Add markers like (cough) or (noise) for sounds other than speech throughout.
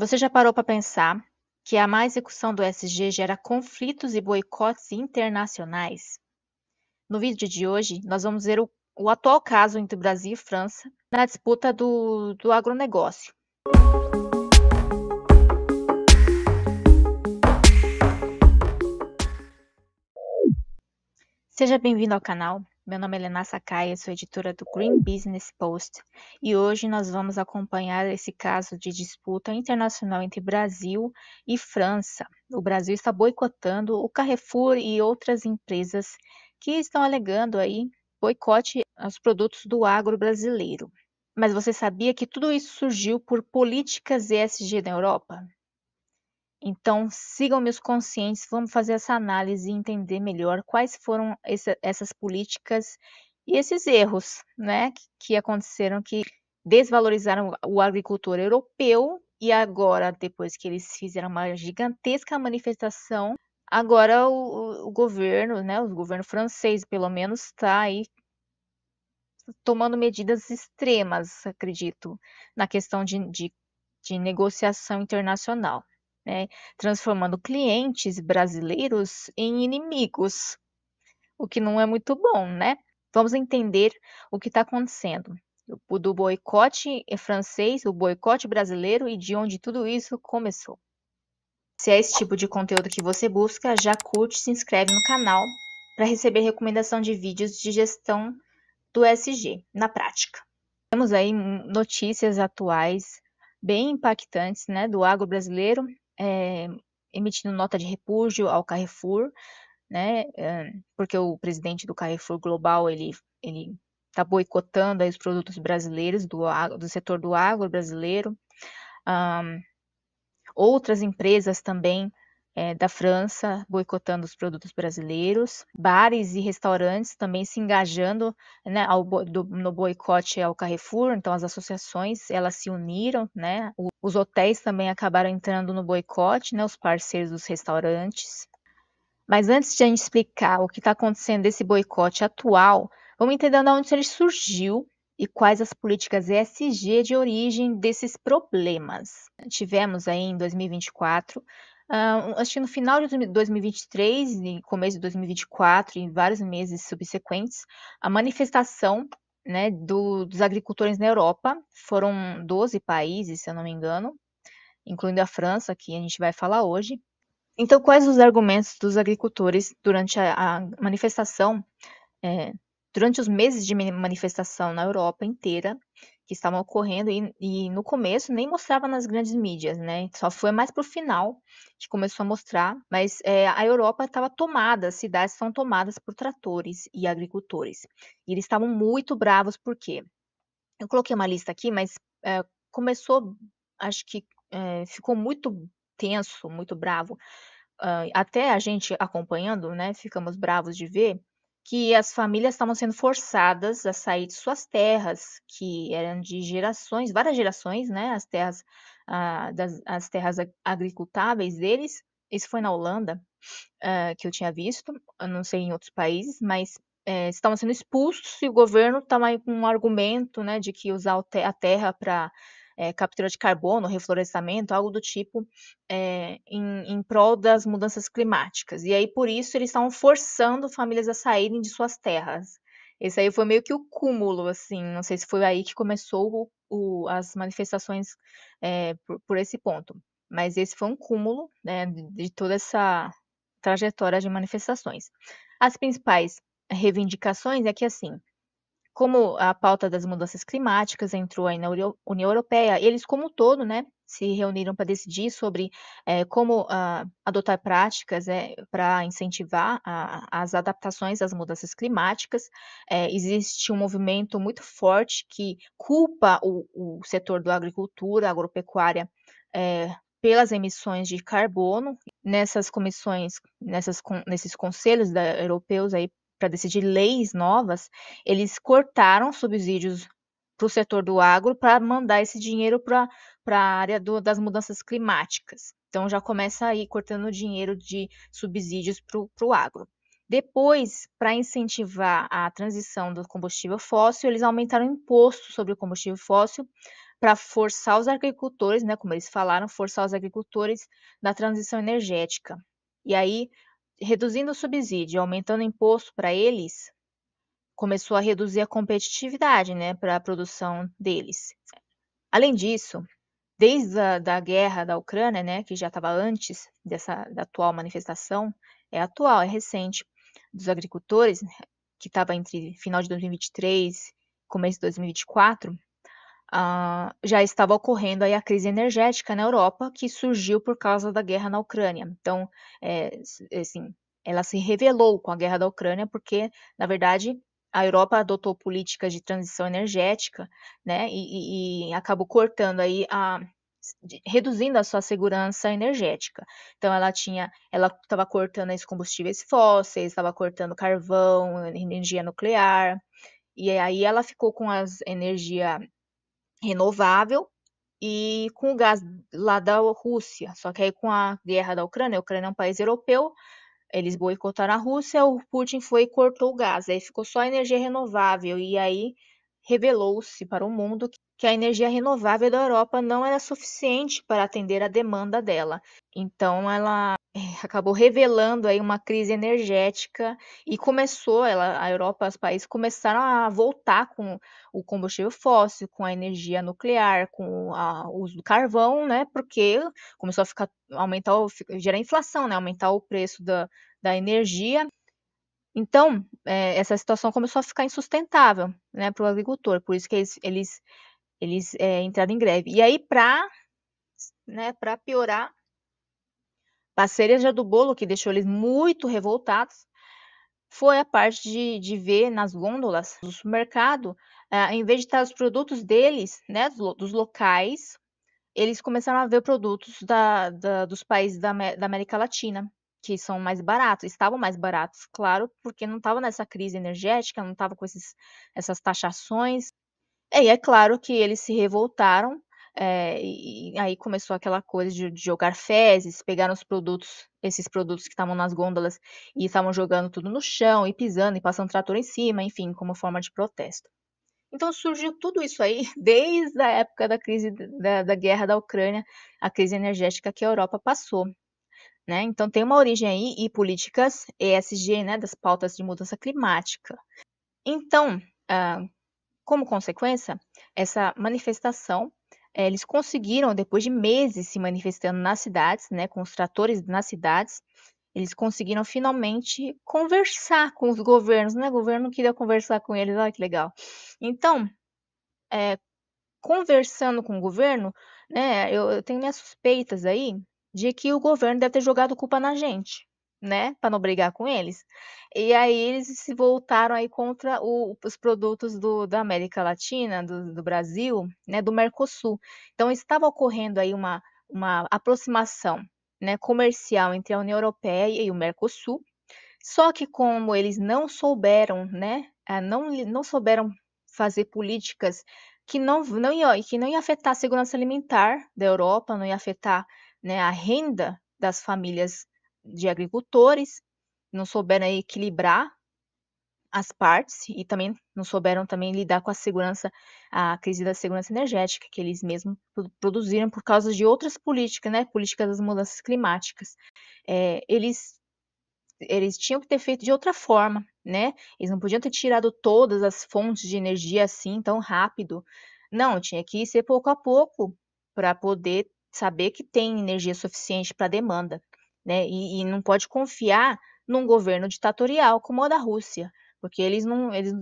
Você já parou para pensar que a má execução do SG gera conflitos e boicotes internacionais? No vídeo de hoje, nós vamos ver o, o atual caso entre Brasil e França na disputa do, do agronegócio. Seja bem-vindo ao canal. Meu nome é Helena Sakai, sou editora do Green Business Post e hoje nós vamos acompanhar esse caso de disputa internacional entre Brasil e França. O Brasil está boicotando o Carrefour e outras empresas que estão alegando aí boicote aos produtos do agro brasileiro. Mas você sabia que tudo isso surgiu por políticas ESG na Europa? Então, sigam meus conscientes, vamos fazer essa análise e entender melhor quais foram essa, essas políticas e esses erros né, que, que aconteceram, que desvalorizaram o agricultor europeu e agora, depois que eles fizeram uma gigantesca manifestação, agora o, o governo, né, o governo francês, pelo menos, está aí tomando medidas extremas, acredito, na questão de, de, de negociação internacional né, transformando clientes brasileiros em inimigos, o que não é muito bom, né? Vamos entender o que está acontecendo. O do boicote francês, o boicote brasileiro e de onde tudo isso começou. Se é esse tipo de conteúdo que você busca, já curte e se inscreve no canal para receber recomendação de vídeos de gestão do SG na prática. Temos aí notícias atuais bem impactantes né, do agro brasileiro é, emitindo nota de repúdio ao Carrefour, né, eh, porque o presidente do Carrefour Global, ele ele está boicotando os produtos brasileiros do, do setor do agro brasileiro. Um, outras empresas também é, da França boicotando os produtos brasileiros, bares e restaurantes também se engajando né, ao, do, no boicote ao Carrefour, então as associações elas se uniram, né? os hotéis também acabaram entrando no boicote, né? Os parceiros dos restaurantes. Mas antes de a gente explicar o que está acontecendo desse boicote atual, vamos entender de onde ele surgiu e quais as políticas ESG de origem desses problemas. Tivemos aí em 2024 Uh, acho que no final de 2023 e começo de 2024, em vários meses subsequentes, a manifestação né, do, dos agricultores na Europa foram 12 países, se eu não me engano, incluindo a França, que a gente vai falar hoje. Então, quais os argumentos dos agricultores durante a, a manifestação, é, durante os meses de manifestação na Europa inteira, que estavam ocorrendo e, e, no começo nem mostrava nas grandes mídias, né? Só foi mais pro final que começou a mostrar, mas é, a Europa estava tomada, as cidades são tomadas por tratores e agricultores. E eles estavam muito bravos porque eu coloquei uma lista aqui, mas é, começou, acho que é, ficou muito tenso, muito bravo. Uh, até a gente acompanhando, né? Ficamos bravos de ver que as famílias estavam sendo forçadas a sair de suas terras, que eram de gerações, várias gerações, né? As terras, ah, das, as terras agricultáveis deles. Isso foi na Holanda ah, que eu tinha visto, eu não sei em outros países, mas é, estavam sendo expulsos e o governo estava com um argumento, né, de que usar a terra para é, captura de carbono, reflorestamento, algo do tipo, é, em, em prol das mudanças climáticas. E aí, por isso, eles estavam forçando famílias a saírem de suas terras. Esse aí foi meio que o cúmulo, assim. Não sei se foi aí que começou o, o, as manifestações é, por, por, esse ponto. Mas esse foi um cúmulo né, de, de toda essa trajetória de manifestações. As principais reivindicações é que, assim, como a pauta das mudanças climáticas entrou aí na União Europeia, eles como um todo, né, se reuniram para decidir sobre é, como ah, adotar práticas eh, para incentivar a, as adaptações às mudanças climáticas. É, existe um movimento muito forte que culpa o, o setor da agricultura, agropecuária, é, pelas emissões de carbono nessas comissões, nessas, nesses conselhos da, europeus aí para decidir leis novas, eles cortaram subsídios para o setor do agro para mandar esse dinheiro para a área do, das mudanças climáticas. Então já começa aí cortando dinheiro de subsídios para o agro. Depois, para incentivar a transição do combustível fóssil, eles aumentaram o imposto sobre o combustível fóssil para forçar os agricultores, né, como eles falaram, forçar os agricultores na transição energética. E aí reduzindo o subsídio, aumentando o imposto para eles, começou a reduzir a competitividade né, para a produção deles. Além disso, desde a da guerra da Ucrânia, né, que já estava antes dessa da atual manifestação, é atual, é recente, dos agricultores, né, que estava entre final de 2023 e começo de 2024, ah, já estava ocorrendo aí a crise energética na Europa, que surgiu por causa da guerra na Ucrânia. Então, é, assim, ela se revelou com a guerra da Ucrânia, porque, na verdade, a Europa adotou políticas de transição energética, né, e, e, e acabou cortando aí a reduzindo a sua segurança energética. Então ela tinha, ela estava cortando esses combustíveis fósseis, estava cortando carvão, energia nuclear, e aí ela ficou com as energia renovável e com o gás lá da Rússia. Só que aí com a guerra da Ucrânia, a Ucrânia é um país europeu, eles boicotaram a Rússia, o Putin foi e cortou o gás, aí ficou só energia renovável e aí revelou-se para o mundo que que a energia renovável da Europa não era suficiente para atender a demanda dela. Então ela eh, acabou revelando aí uma crise energética e começou ela, a Europa, os países começaram a voltar com o combustível fóssil, com a energia nuclear, com a, o uso do carvão, né? Porque começou a ficar aumentar, gerar inflação, né? Aumentar o preço da, da energia. Então, é, essa situação começou a ficar insustentável né, para o agricultor. Por isso que eles, eles eles é, entraram em greve. E aí, para né, piorar, a cereja do bolo, que deixou eles muito revoltados, foi a parte de, de ver nas gôndolas do supermercado, é, em vez de estar os produtos deles, né, dos locais, eles começaram a ver produtos da, da, dos países da, da, América Latina, que são mais baratos, estavam mais baratos, claro, porque não estava nessa crise energética, não estava com esses, essas taxações. É, e é claro que eles se revoltaram, é, e aí começou aquela coisa de, de, jogar fezes, pegaram os produtos, esses produtos que estavam nas gôndolas e estavam jogando tudo no chão, e pisando, e passando trator em cima, enfim, como forma de protesto. Então surgiu tudo isso aí (laughs) desde a época da crise da, da guerra da Ucrânia, a crise energética que a Europa passou. Né? Então tem uma origem aí e políticas ESG, né, das pautas de mudança climática. Então, uh, como consequência, essa manifestação, eh, eles conseguiram, depois de meses se manifestando nas cidades, né, com os tratores nas cidades, eles conseguiram finalmente conversar com os governos, né? O governo queria conversar com eles, olha que legal. Então, é, conversando com o governo, né? Eu, eu tenho minhas suspeitas aí de que o governo deve ter jogado culpa na gente, né, para não brigar com eles. E aí eles se voltaram aí contra o, os produtos do, da América Latina, do, do, Brasil, né, do Mercosul. Então estava ocorrendo aí uma, uma aproximação, né, comercial entre a União Europeia e o Mercosul. Só que como eles não souberam, né, eh, não, não souberam fazer políticas que não, não ia, que não ia afetar a segurança alimentar da Europa, não ia afetar né, a renda das famílias de agricultores, não souberam equilibrar as partes e também não souberam também lidar com a segurança, a crise da segurança energética que eles mesmos produziram por causa de outras políticas, né, políticas das mudanças climáticas. É, eles eles tinham que ter feito de outra forma, né? Eles não podiam ter tirado todas as fontes de energia assim tão rápido. Não, tinha que ser pouco a pouco para poder saber que tem energia suficiente para a demanda né? E, e não pode confiar num governo ditatorial como o da Rússia, porque eles não, eles,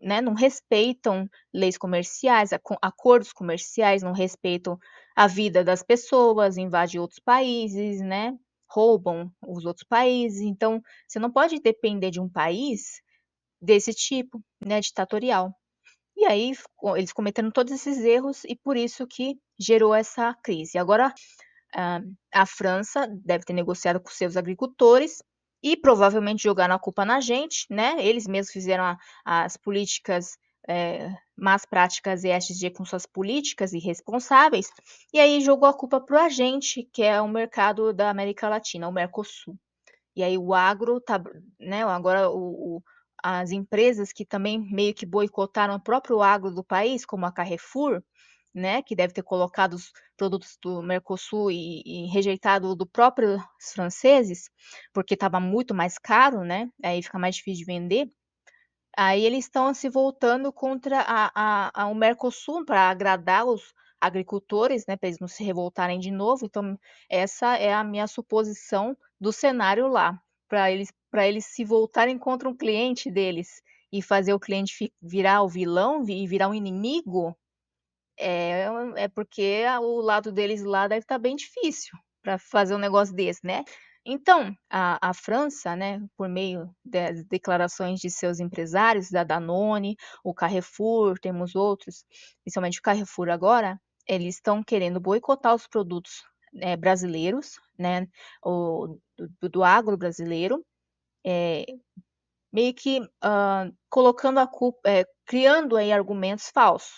né, não respeitam leis comerciais, acordos comerciais, não respeitam a vida das pessoas, invadem outros países, né? Roubam os outros países. Então, você não pode depender de um país desse tipo, né, ditatorial. E aí eles cometendo todos esses erros e por isso que gerou essa crise. Agora a França deve ter negociado com seus agricultores e provavelmente jogaram a culpa na gente, né? Eles mesmos fizeram a, as políticas, é, más práticas ESG com suas políticas irresponsáveis, e aí jogou a culpa para a gente, que é o mercado da América Latina, o Mercosul. E aí o agro, tá, né? Agora o, o as empresas que também meio que boicotaram o próprio agro do país, como a Carrefour, né, que deve ter colocado os produtos do Mercosul e, e rejeitado do próprio franceses, porque estava muito mais caro, né? Aí fica mais difícil de vender. Aí eles estão se voltando contra a, a, a o Mercosul para agradar os agricultores, né, para eles não se revoltarem de novo. Então essa é a minha suposição do cenário lá, para eles para eles se voltarem contra um cliente deles e fazer o cliente virar o vilão e virar um inimigo é, é porque o lado deles lá deve estar tá bem difícil para fazer um negócio desse, né? Então, a, a, França, né, por meio das declarações de seus empresários, da Danone, o Carrefour, temos outros, principalmente o Carrefour agora, eles estão querendo boicotar os produtos é, brasileiros, né, o, do, do agro brasileiro, é, meio que uh, colocando a culpa, é, criando aí argumentos falsos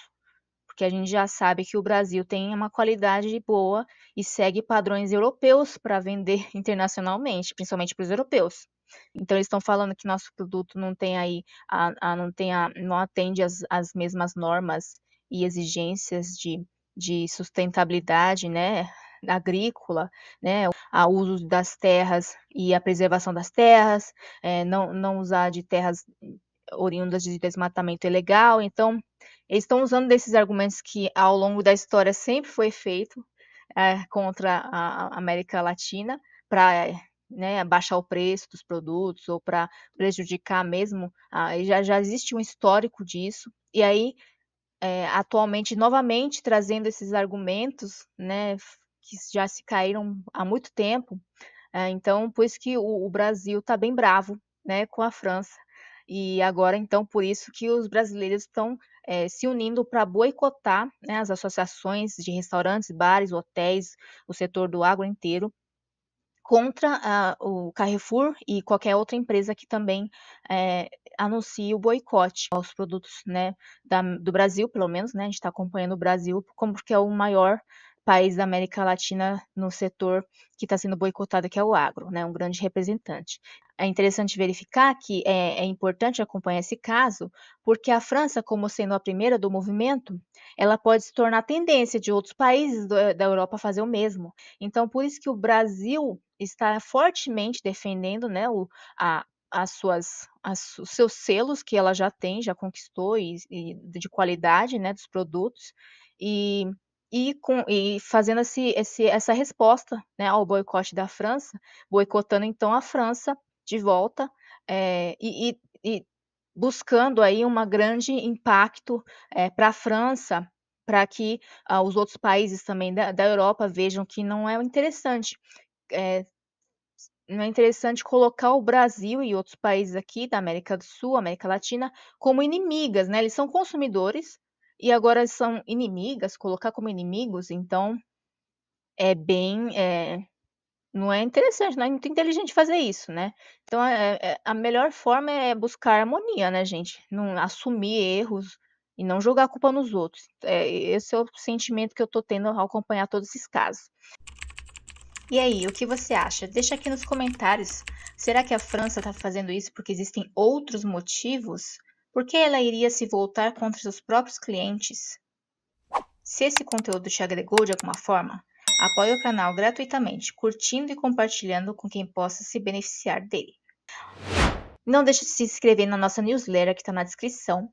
porque a gente já sabe que o Brasil tem uma qualidade boa e segue padrões europeus para vender (laughs) internacionalmente, principalmente para os europeus. Então eles estão falando que nosso produto não tem aí, a, a, não tem a, não atende as, as mesmas normas e exigências de, de sustentabilidade, né? agrícola, né, a uso das terras e a preservação das terras, é, não, não usar de terras oriundas de desmatamento ilegal. Então, eles estão usando desses argumentos que ao longo da história sempre foi feito é, contra a América Latina para né, baixar o preço dos produtos ou para prejudicar mesmo. já, já existe um histórico disso. E aí, é, atualmente, novamente trazendo esses argumentos, né, que já se caíram há muito tempo. É, então, por isso que o, o Brasil está bem bravo né, com a França e agora, então, por isso que os brasileiros estão é, se unindo para boicotar né, as associações de restaurantes, bares, hotéis, o setor do agro inteiro, contra ah, o Carrefour e qualquer outra empresa que também é, anuncie o boicote aos produtos né, da, do Brasil, pelo menos, né, a gente está acompanhando o Brasil, como porque é o maior país da América Latina no setor que está sendo boicotado, que é o agro, né, um grande representante. É interessante verificar que é, é, importante acompanhar esse caso, porque a França, como sendo a primeira do movimento, ela pode se tornar tendência de outros países do, da Europa fazer o mesmo. Então, por isso que o Brasil está fortemente defendendo né, o, a, as suas, as, os seus selos que ela já tem, já conquistou, e, e de qualidade né, dos produtos. E e, com, e fazendo esse, esse, essa resposta né, ao boicote da França, boicotando então a França de volta é, e, e, buscando aí um grande impacto é, eh, para a França, para que ah, os outros países também da, da, Europa vejam que não é interessante. É, não é interessante colocar o Brasil e outros países aqui da América do Sul, América Latina, como inimigas, né? Eles são consumidores, e agora são inimigas, colocar como inimigos, então é bem. É, não é interessante, não é muito inteligente fazer isso, né? Então é, é, a melhor forma é buscar harmonia, né, gente? Não assumir erros e não jogar a culpa nos outros. É, esse é o sentimento que eu tô tendo ao acompanhar todos esses casos. E aí, o que você acha? Deixa aqui nos comentários. Será que a França está fazendo isso porque existem outros motivos? por que ela iria se voltar contra seus próprios clientes? Se esse conteúdo te agregou de alguma forma, apoie o canal gratuitamente, curtindo e compartilhando com quem possa se beneficiar dele. Não deixe de se inscrever na nossa newsletter que está na descrição,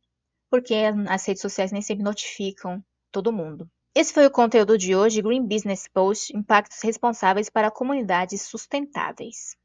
porque as redes sociais nem sempre notificam todo mundo. Esse foi o conteúdo de hoje, Green Business Post, impactos responsáveis para comunidades sustentáveis.